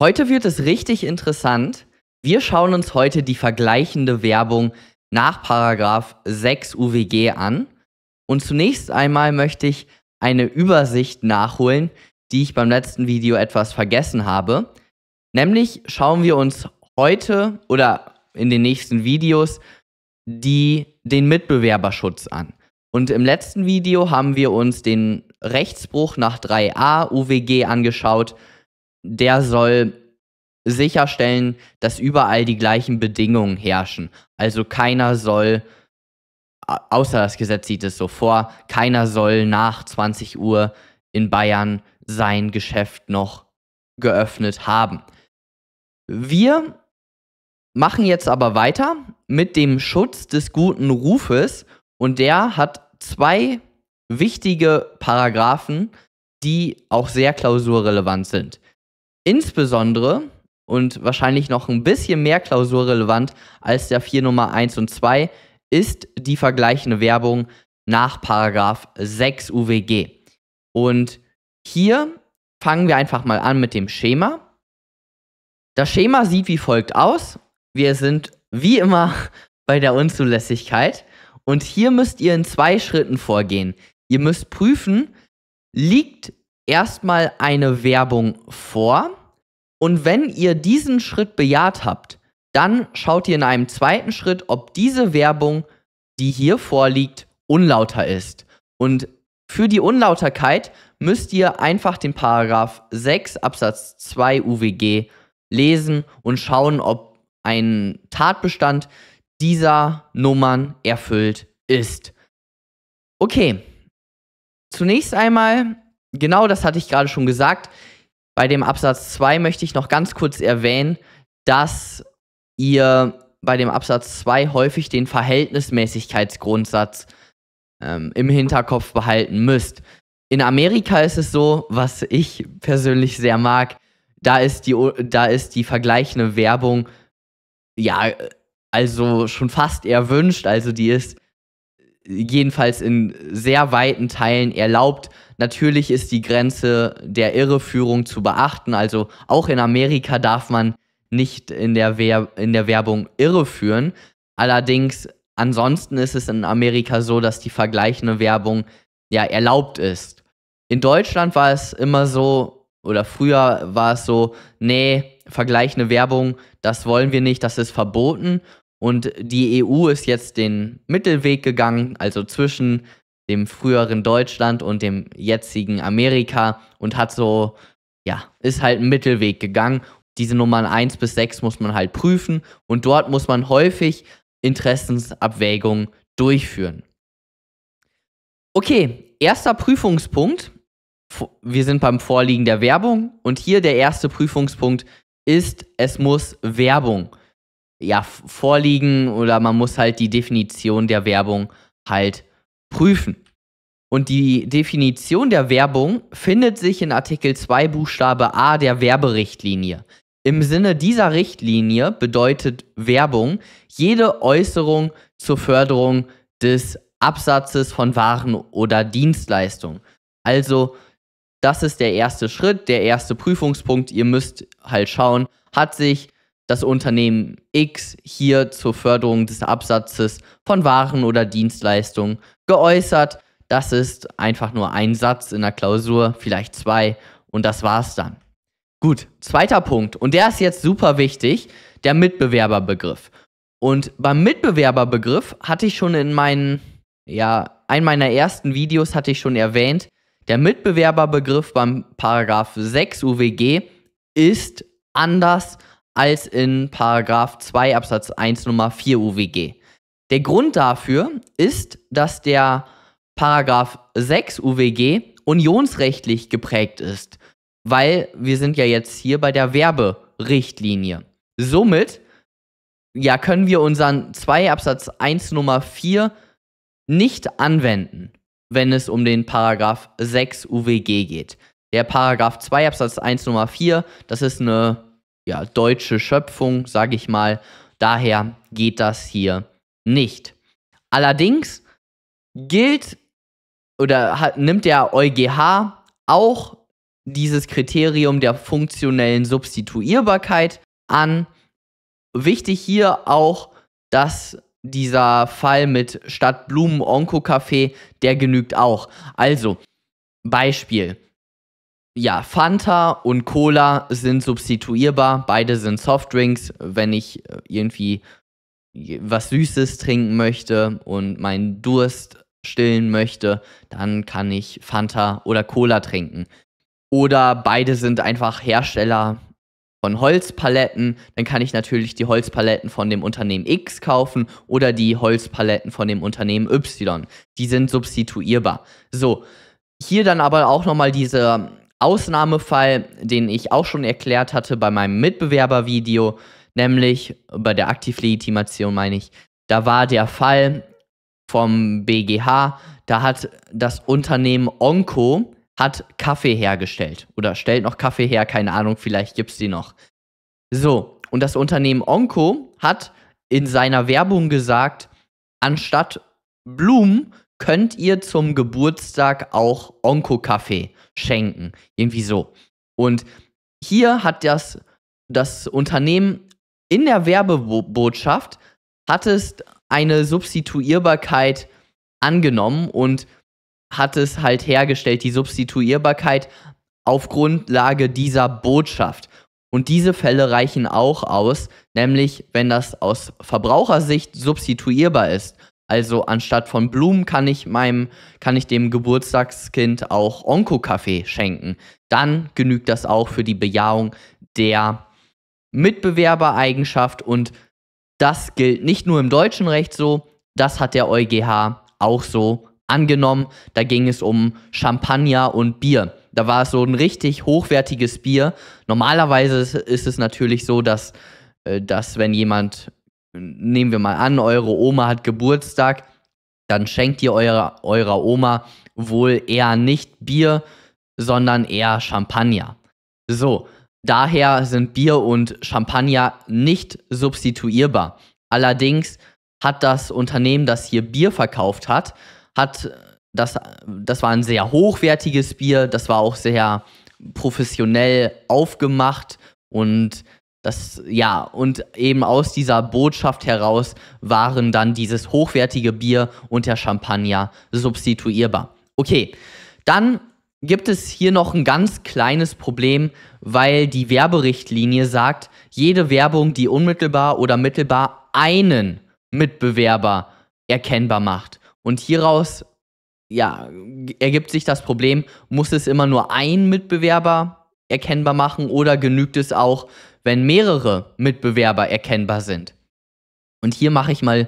Heute wird es richtig interessant. Wir schauen uns heute die vergleichende Werbung nach Paragraph 6 UWG an. Und zunächst einmal möchte ich eine Übersicht nachholen, die ich beim letzten Video etwas vergessen habe. Nämlich schauen wir uns heute oder in den nächsten Videos die, den Mitbewerberschutz an. Und im letzten Video haben wir uns den Rechtsbruch nach 3a UWG angeschaut der soll sicherstellen, dass überall die gleichen Bedingungen herrschen. Also keiner soll, außer das Gesetz sieht es so vor, keiner soll nach 20 Uhr in Bayern sein Geschäft noch geöffnet haben. Wir machen jetzt aber weiter mit dem Schutz des guten Rufes und der hat zwei wichtige Paragraphen, die auch sehr klausurrelevant sind. Insbesondere und wahrscheinlich noch ein bisschen mehr klausurrelevant als der 4 Nummer 1 und 2 ist die vergleichende Werbung nach Paragraph 6 UWG. Und hier fangen wir einfach mal an mit dem Schema. Das Schema sieht wie folgt aus. Wir sind wie immer bei der Unzulässigkeit und hier müsst ihr in zwei Schritten vorgehen. Ihr müsst prüfen, liegt erstmal eine Werbung vor und wenn ihr diesen Schritt bejaht habt, dann schaut ihr in einem zweiten Schritt, ob diese Werbung, die hier vorliegt, unlauter ist. Und für die Unlauterkeit müsst ihr einfach den Paragraph 6 Absatz 2 UWG lesen und schauen, ob ein Tatbestand dieser Nummern erfüllt ist. Okay, zunächst einmal, genau das hatte ich gerade schon gesagt, bei dem Absatz 2 möchte ich noch ganz kurz erwähnen, dass ihr bei dem Absatz 2 häufig den Verhältnismäßigkeitsgrundsatz ähm, im Hinterkopf behalten müsst. In Amerika ist es so, was ich persönlich sehr mag, da ist die, da ist die vergleichende Werbung ja also schon fast erwünscht, also die ist jedenfalls in sehr weiten Teilen erlaubt. Natürlich ist die Grenze der Irreführung zu beachten. Also auch in Amerika darf man nicht in der, Wer in der Werbung irreführen. Allerdings, ansonsten ist es in Amerika so, dass die vergleichende Werbung ja erlaubt ist. In Deutschland war es immer so, oder früher war es so, nee, vergleichende Werbung, das wollen wir nicht, das ist verboten. Und die EU ist jetzt den Mittelweg gegangen, also zwischen dem früheren Deutschland und dem jetzigen Amerika und hat so, ja, ist halt einen Mittelweg gegangen. Diese Nummern 1 bis 6 muss man halt prüfen und dort muss man häufig Interessensabwägungen durchführen. Okay, erster Prüfungspunkt. Wir sind beim Vorliegen der Werbung und hier der erste Prüfungspunkt ist, es muss Werbung ja, vorliegen oder man muss halt die Definition der Werbung halt prüfen. Und die Definition der Werbung findet sich in Artikel 2 Buchstabe A der Werberichtlinie. Im Sinne dieser Richtlinie bedeutet Werbung jede Äußerung zur Förderung des Absatzes von Waren oder Dienstleistungen. Also das ist der erste Schritt, der erste Prüfungspunkt. Ihr müsst halt schauen, hat sich das Unternehmen X hier zur Förderung des Absatzes von Waren oder Dienstleistungen geäußert. Das ist einfach nur ein Satz in der Klausur, vielleicht zwei und das war's dann. Gut, zweiter Punkt und der ist jetzt super wichtig, der Mitbewerberbegriff. Und beim Mitbewerberbegriff hatte ich schon in meinen, ja, ein meiner ersten Videos hatte ich schon erwähnt, der Mitbewerberbegriff beim Paragraph 6 UWG ist anders als in Paragraph 2 Absatz 1 Nummer 4 UWG. Der Grund dafür ist, dass der Paragraph 6 UWG unionsrechtlich geprägt ist, weil wir sind ja jetzt hier bei der Werberichtlinie. Somit ja, können wir unseren 2 Absatz 1 Nummer 4 nicht anwenden, wenn es um den Paragraph 6 UWG geht. Der Paragraph 2 Absatz 1 Nummer 4, das ist eine ja, deutsche Schöpfung, sage ich mal. Daher geht das hier nicht. Allerdings gilt oder hat, nimmt der EuGH auch dieses Kriterium der funktionellen Substituierbarkeit an. Wichtig hier auch, dass dieser Fall mit Stadtblumen Onko Café, der genügt auch. Also, Beispiel ja, Fanta und Cola sind substituierbar. Beide sind Softdrinks. Wenn ich äh, irgendwie was Süßes trinken möchte und meinen Durst stillen möchte, dann kann ich Fanta oder Cola trinken. Oder beide sind einfach Hersteller von Holzpaletten, dann kann ich natürlich die Holzpaletten von dem Unternehmen X kaufen oder die Holzpaletten von dem Unternehmen Y. Die sind substituierbar. So, hier dann aber auch nochmal diese Ausnahmefall, den ich auch schon erklärt hatte bei meinem Mitbewerbervideo, nämlich bei der Aktivlegitimation meine ich, da war der Fall vom BGH, da hat das Unternehmen Onco hat Kaffee hergestellt oder stellt noch Kaffee her, keine Ahnung, vielleicht gibt es die noch. So, und das Unternehmen Onco hat in seiner Werbung gesagt, anstatt Blumen könnt ihr zum Geburtstag auch Onko-Kaffee schenken. Irgendwie so. Und hier hat das, das Unternehmen in der Werbebotschaft hat es eine Substituierbarkeit angenommen und hat es halt hergestellt, die Substituierbarkeit auf Grundlage dieser Botschaft. Und diese Fälle reichen auch aus, nämlich wenn das aus Verbrauchersicht substituierbar ist also anstatt von Blumen kann ich meinem, kann ich dem Geburtstagskind auch Onko-Kaffee schenken. Dann genügt das auch für die Bejahung der Mitbewerbereigenschaft und das gilt nicht nur im deutschen Recht so, das hat der EuGH auch so angenommen. Da ging es um Champagner und Bier. Da war es so ein richtig hochwertiges Bier. Normalerweise ist es natürlich so, dass, äh, dass wenn jemand nehmen wir mal an, eure Oma hat Geburtstag, dann schenkt ihr eurer, eurer Oma wohl eher nicht Bier, sondern eher Champagner. So, daher sind Bier und Champagner nicht substituierbar. Allerdings hat das Unternehmen, das hier Bier verkauft hat, hat das, das war ein sehr hochwertiges Bier, das war auch sehr professionell aufgemacht und das, ja, und eben aus dieser Botschaft heraus waren dann dieses hochwertige Bier und der Champagner substituierbar. Okay, dann gibt es hier noch ein ganz kleines Problem, weil die Werberichtlinie sagt, jede Werbung, die unmittelbar oder mittelbar einen Mitbewerber erkennbar macht. Und hieraus ja, ergibt sich das Problem, muss es immer nur ein Mitbewerber erkennbar machen oder genügt es auch, wenn mehrere Mitbewerber erkennbar sind. Und hier mache ich mal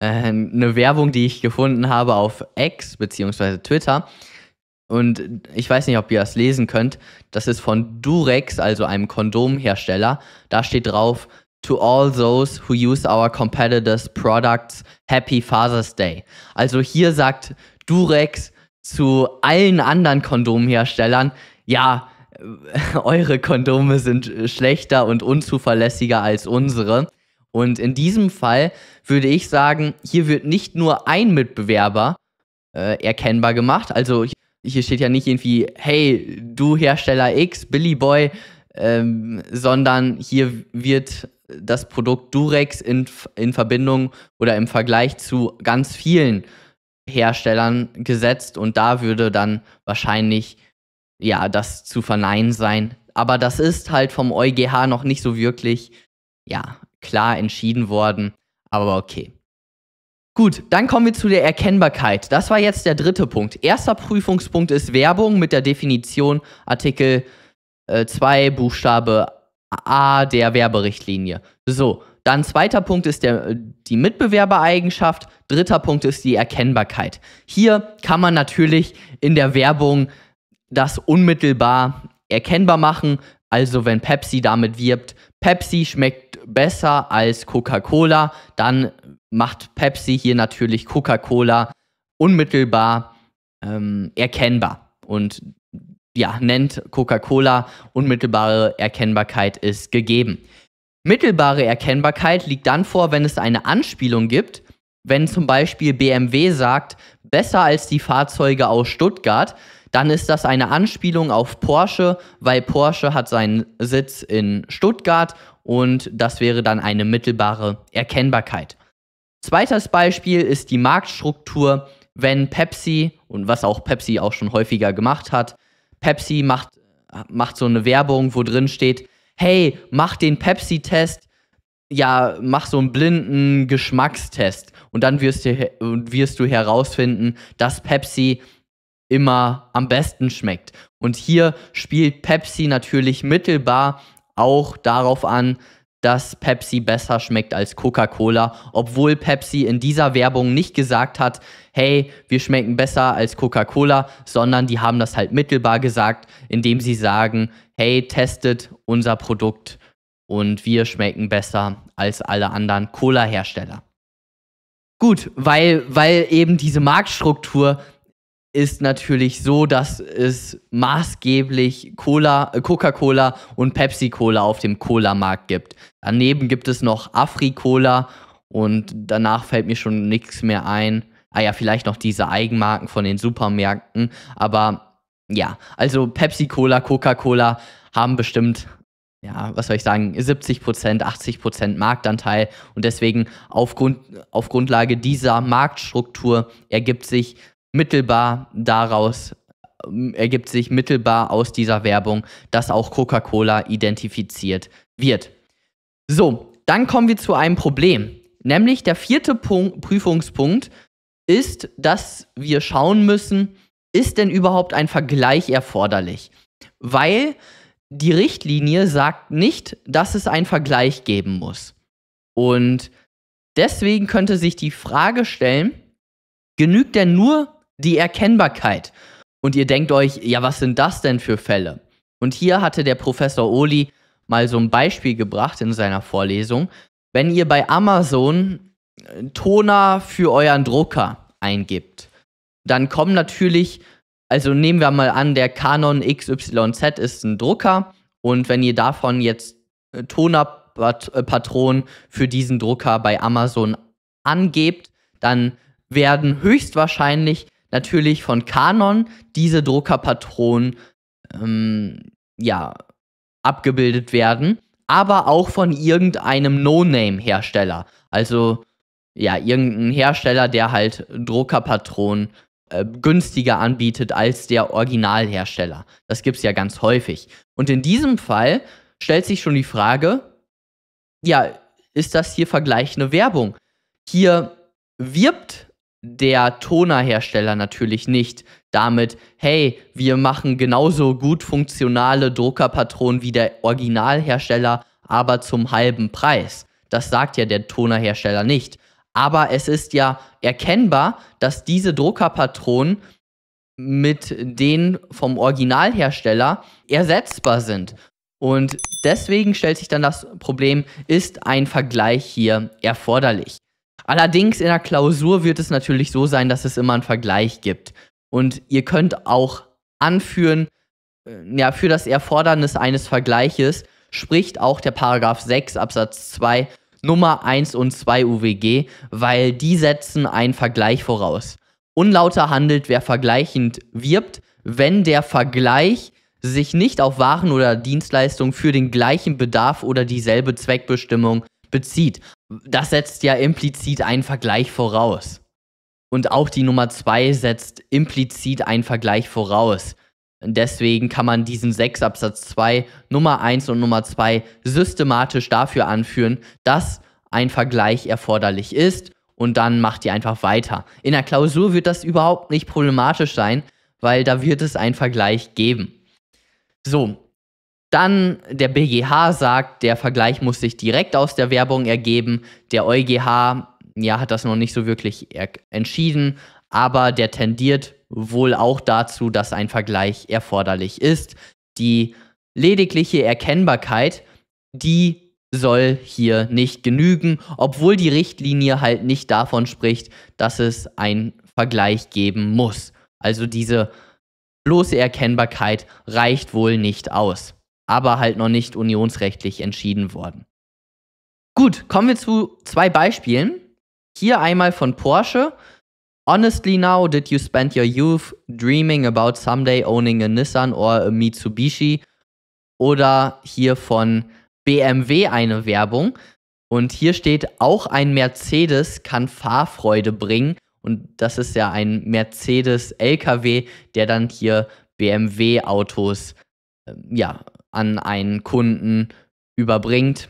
äh, eine Werbung, die ich gefunden habe auf X bzw. Twitter. Und ich weiß nicht, ob ihr das lesen könnt. Das ist von Durex, also einem Kondomhersteller. Da steht drauf, to all those who use our competitors' products, Happy Father's Day. Also hier sagt Durex zu allen anderen Kondomherstellern, ja, eure Kondome sind äh, schlechter und unzuverlässiger als unsere. Und in diesem Fall würde ich sagen, hier wird nicht nur ein Mitbewerber äh, erkennbar gemacht. Also hier steht ja nicht irgendwie, hey, du Hersteller X, Billy Boy, ähm, sondern hier wird das Produkt Durex in, in Verbindung oder im Vergleich zu ganz vielen Herstellern gesetzt und da würde dann wahrscheinlich ja, das zu verneinen sein. Aber das ist halt vom EuGH noch nicht so wirklich, ja, klar entschieden worden. Aber okay. Gut, dann kommen wir zu der Erkennbarkeit. Das war jetzt der dritte Punkt. Erster Prüfungspunkt ist Werbung mit der Definition Artikel äh, 2 Buchstabe A der Werberichtlinie. So, dann zweiter Punkt ist der, die Mitbewerbereigenschaft. Dritter Punkt ist die Erkennbarkeit. Hier kann man natürlich in der Werbung das unmittelbar erkennbar machen. Also wenn Pepsi damit wirbt, Pepsi schmeckt besser als Coca-Cola, dann macht Pepsi hier natürlich Coca-Cola unmittelbar ähm, erkennbar. Und ja, nennt Coca-Cola, unmittelbare Erkennbarkeit ist gegeben. Mittelbare Erkennbarkeit liegt dann vor, wenn es eine Anspielung gibt, wenn zum Beispiel BMW sagt, besser als die Fahrzeuge aus Stuttgart, dann ist das eine Anspielung auf Porsche, weil Porsche hat seinen Sitz in Stuttgart und das wäre dann eine mittelbare Erkennbarkeit. Zweites Beispiel ist die Marktstruktur, wenn Pepsi und was auch Pepsi auch schon häufiger gemacht hat, Pepsi macht, macht so eine Werbung, wo drin steht, hey, mach den Pepsi-Test, ja, mach so einen blinden Geschmackstest und dann wirst du, wirst du herausfinden, dass Pepsi immer am besten schmeckt. Und hier spielt Pepsi natürlich mittelbar auch darauf an, dass Pepsi besser schmeckt als Coca-Cola, obwohl Pepsi in dieser Werbung nicht gesagt hat, hey, wir schmecken besser als Coca-Cola, sondern die haben das halt mittelbar gesagt, indem sie sagen, hey, testet unser Produkt und wir schmecken besser als alle anderen Cola-Hersteller. Gut, weil, weil eben diese Marktstruktur ist natürlich so, dass es maßgeblich Cola, äh, Coca-Cola und Pepsi-Cola auf dem Cola-Markt gibt. Daneben gibt es noch Afri-Cola und danach fällt mir schon nichts mehr ein. Ah ja, vielleicht noch diese Eigenmarken von den Supermärkten, aber ja, also Pepsi-Cola, Coca-Cola haben bestimmt ja, was soll ich sagen, 70 80 Marktanteil. Und deswegen auf, Grund, auf Grundlage dieser Marktstruktur ergibt sich mittelbar daraus ähm, ergibt sich mittelbar aus dieser Werbung, dass auch Coca-Cola identifiziert wird. So, dann kommen wir zu einem Problem. Nämlich der vierte Punkt, Prüfungspunkt ist, dass wir schauen müssen, ist denn überhaupt ein Vergleich erforderlich? Weil die Richtlinie sagt nicht, dass es einen Vergleich geben muss. Und deswegen könnte sich die Frage stellen, genügt denn nur die Erkennbarkeit. Und ihr denkt euch, ja, was sind das denn für Fälle? Und hier hatte der Professor Oli mal so ein Beispiel gebracht in seiner Vorlesung. Wenn ihr bei Amazon äh, Toner für euren Drucker eingibt, dann kommen natürlich, also nehmen wir mal an, der Canon XYZ ist ein Drucker und wenn ihr davon jetzt äh, Tonerpatronen äh, für diesen Drucker bei Amazon angebt, dann werden höchstwahrscheinlich natürlich von Canon diese Druckerpatronen ähm, ja, abgebildet werden, aber auch von irgendeinem No-Name-Hersteller. Also ja, irgendein Hersteller, der halt Druckerpatronen äh, günstiger anbietet als der Originalhersteller. Das gibt es ja ganz häufig. Und in diesem Fall stellt sich schon die Frage, ja, ist das hier vergleichende Werbung? Hier wirbt der Tonerhersteller natürlich nicht damit, hey, wir machen genauso gut funktionale Druckerpatronen wie der Originalhersteller, aber zum halben Preis. Das sagt ja der Tonerhersteller nicht. Aber es ist ja erkennbar, dass diese Druckerpatronen mit denen vom Originalhersteller ersetzbar sind. Und deswegen stellt sich dann das Problem, ist ein Vergleich hier erforderlich? Allerdings in der Klausur wird es natürlich so sein, dass es immer einen Vergleich gibt. Und ihr könnt auch anführen, äh, ja, für das Erfordernis eines Vergleiches spricht auch der Paragraph 6 Absatz 2 Nummer 1 und 2 UWG, weil die setzen einen Vergleich voraus. Unlauter handelt, wer vergleichend wirbt, wenn der Vergleich sich nicht auf Waren oder Dienstleistungen für den gleichen Bedarf oder dieselbe Zweckbestimmung bezieht das setzt ja implizit einen Vergleich voraus. Und auch die Nummer 2 setzt implizit einen Vergleich voraus. Deswegen kann man diesen 6 Absatz 2 Nummer 1 und Nummer 2 systematisch dafür anführen, dass ein Vergleich erforderlich ist und dann macht ihr einfach weiter. In der Klausur wird das überhaupt nicht problematisch sein, weil da wird es einen Vergleich geben. So, dann der BGH sagt, der Vergleich muss sich direkt aus der Werbung ergeben. Der EuGH ja, hat das noch nicht so wirklich entschieden, aber der tendiert wohl auch dazu, dass ein Vergleich erforderlich ist. Die ledigliche Erkennbarkeit, die soll hier nicht genügen, obwohl die Richtlinie halt nicht davon spricht, dass es einen Vergleich geben muss. Also diese bloße Erkennbarkeit reicht wohl nicht aus aber halt noch nicht unionsrechtlich entschieden worden. Gut, kommen wir zu zwei Beispielen. Hier einmal von Porsche. Honestly now, did you spend your youth dreaming about someday owning a Nissan or a Mitsubishi? Oder hier von BMW eine Werbung. Und hier steht, auch ein Mercedes kann Fahrfreude bringen. Und das ist ja ein Mercedes-LKW, der dann hier BMW-Autos ähm, ja, an einen Kunden überbringt.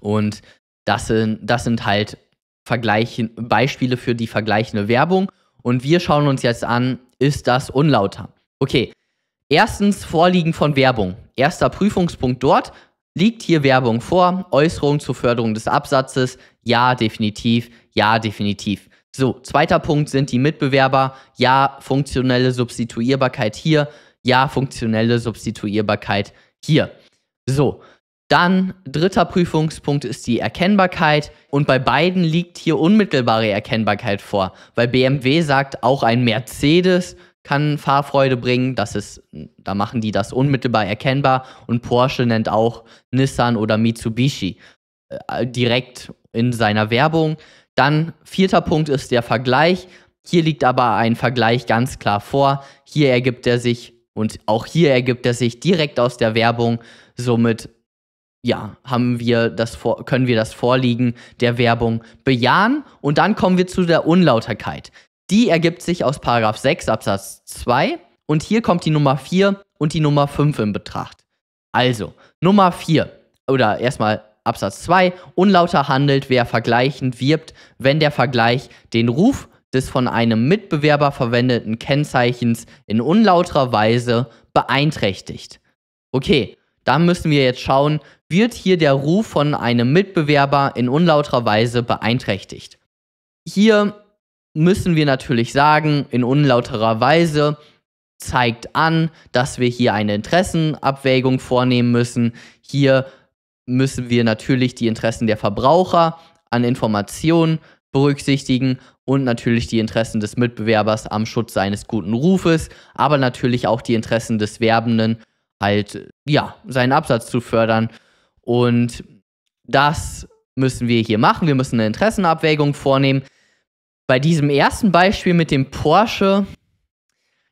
Und das sind, das sind halt Vergleiche, Beispiele für die vergleichende Werbung. Und wir schauen uns jetzt an, ist das unlauter? Okay, erstens Vorliegen von Werbung. Erster Prüfungspunkt dort, liegt hier Werbung vor, Äußerung zur Förderung des Absatzes, ja, definitiv, ja, definitiv. So, zweiter Punkt sind die Mitbewerber, ja, funktionelle Substituierbarkeit hier, ja, funktionelle Substituierbarkeit hier. So, dann dritter Prüfungspunkt ist die Erkennbarkeit und bei beiden liegt hier unmittelbare Erkennbarkeit vor, weil BMW sagt, auch ein Mercedes kann Fahrfreude bringen, das ist, da machen die das unmittelbar erkennbar und Porsche nennt auch Nissan oder Mitsubishi äh, direkt in seiner Werbung. Dann vierter Punkt ist der Vergleich. Hier liegt aber ein Vergleich ganz klar vor. Hier ergibt er sich und auch hier ergibt es sich direkt aus der Werbung. Somit ja, haben wir das können wir das Vorliegen der Werbung bejahen. Und dann kommen wir zu der Unlauterkeit. Die ergibt sich aus 6 Absatz 2. Und hier kommt die Nummer 4 und die Nummer 5 in Betracht. Also, Nummer 4 oder erstmal Absatz 2, unlauter handelt, wer vergleichend wirbt, wenn der Vergleich den Ruf des von einem Mitbewerber verwendeten Kennzeichens in unlauterer Weise beeinträchtigt. Okay, da müssen wir jetzt schauen, wird hier der Ruf von einem Mitbewerber in unlauterer Weise beeinträchtigt. Hier müssen wir natürlich sagen, in unlauterer Weise zeigt an, dass wir hier eine Interessenabwägung vornehmen müssen. Hier müssen wir natürlich die Interessen der Verbraucher an Informationen berücksichtigen und natürlich die Interessen des Mitbewerbers am Schutz seines guten Rufes, aber natürlich auch die Interessen des Werbenden, halt, ja, seinen Absatz zu fördern. Und das müssen wir hier machen. Wir müssen eine Interessenabwägung vornehmen. Bei diesem ersten Beispiel mit dem Porsche,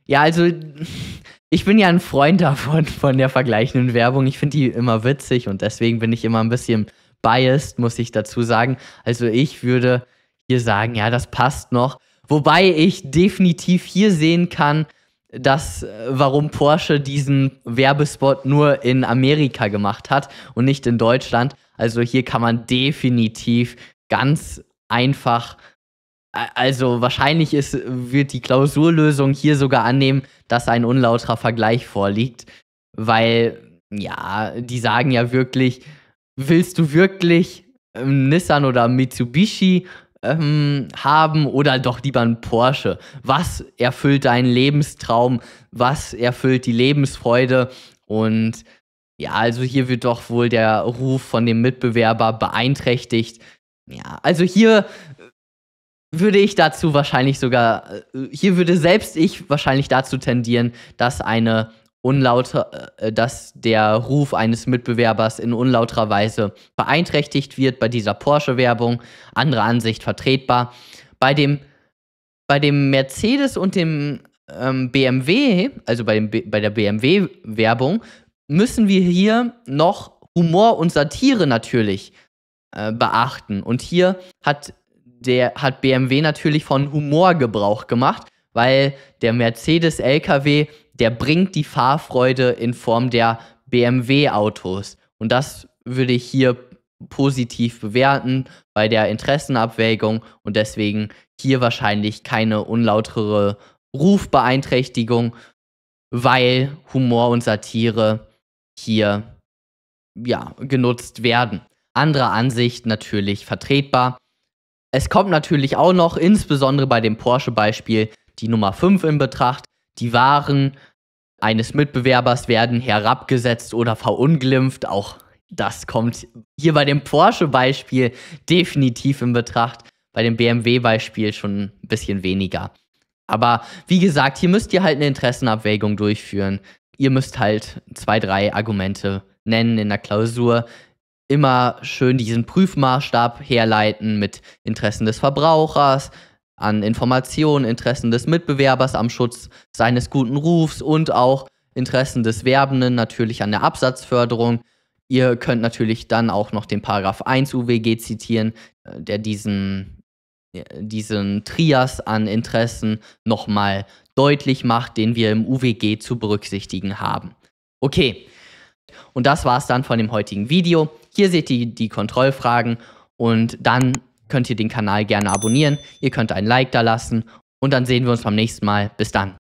ja, also ich bin ja ein Freund davon, von der vergleichenden Werbung. Ich finde die immer witzig und deswegen bin ich immer ein bisschen biased, muss ich dazu sagen. Also ich würde hier sagen, ja, das passt noch. Wobei ich definitiv hier sehen kann, dass äh, warum Porsche diesen Werbespot nur in Amerika gemacht hat und nicht in Deutschland. Also hier kann man definitiv ganz einfach also wahrscheinlich ist, wird die Klausurlösung hier sogar annehmen, dass ein unlauterer Vergleich vorliegt, weil ja, die sagen ja wirklich, willst du wirklich ähm, Nissan oder Mitsubishi ähm, haben oder doch lieber ein Porsche? Was erfüllt deinen Lebenstraum? Was erfüllt die Lebensfreude? Und ja, also hier wird doch wohl der Ruf von dem Mitbewerber beeinträchtigt. Ja, also hier äh, würde ich dazu wahrscheinlich sogar, äh, hier würde selbst ich wahrscheinlich dazu tendieren, dass eine unlauter, äh, dass der Ruf eines Mitbewerbers in unlauterer Weise beeinträchtigt wird bei dieser Porsche-Werbung. Andere Ansicht vertretbar. Bei dem, bei dem Mercedes und dem ähm, BMW, also bei, dem, bei der BMW-Werbung, müssen wir hier noch Humor und Satire natürlich äh, beachten. Und hier hat, der, hat BMW natürlich von Humor Gebrauch gemacht weil der Mercedes-LKW, der bringt die Fahrfreude in Form der BMW-Autos. Und das würde ich hier positiv bewerten bei der Interessenabwägung und deswegen hier wahrscheinlich keine unlautere Rufbeeinträchtigung, weil Humor und Satire hier ja, genutzt werden. Andere Ansicht natürlich vertretbar. Es kommt natürlich auch noch, insbesondere bei dem Porsche-Beispiel, die Nummer 5 in Betracht. Die Waren eines Mitbewerbers werden herabgesetzt oder verunglimpft. Auch das kommt hier bei dem Porsche-Beispiel definitiv in Betracht, bei dem BMW-Beispiel schon ein bisschen weniger. Aber wie gesagt, hier müsst ihr halt eine Interessenabwägung durchführen. Ihr müsst halt zwei, drei Argumente nennen in der Klausur. Immer schön diesen Prüfmaßstab herleiten mit Interessen des Verbrauchers, an Informationen, Interessen des Mitbewerbers, am Schutz seines guten Rufs und auch Interessen des Werbenden, natürlich an der Absatzförderung. Ihr könnt natürlich dann auch noch den Paragraph 1 UWG zitieren, äh, der diesen, diesen Trias an Interessen nochmal deutlich macht, den wir im UWG zu berücksichtigen haben. Okay, und das war es dann von dem heutigen Video. Hier seht ihr die Kontrollfragen und dann könnt ihr den Kanal gerne abonnieren, ihr könnt ein Like da lassen und dann sehen wir uns beim nächsten Mal. Bis dann.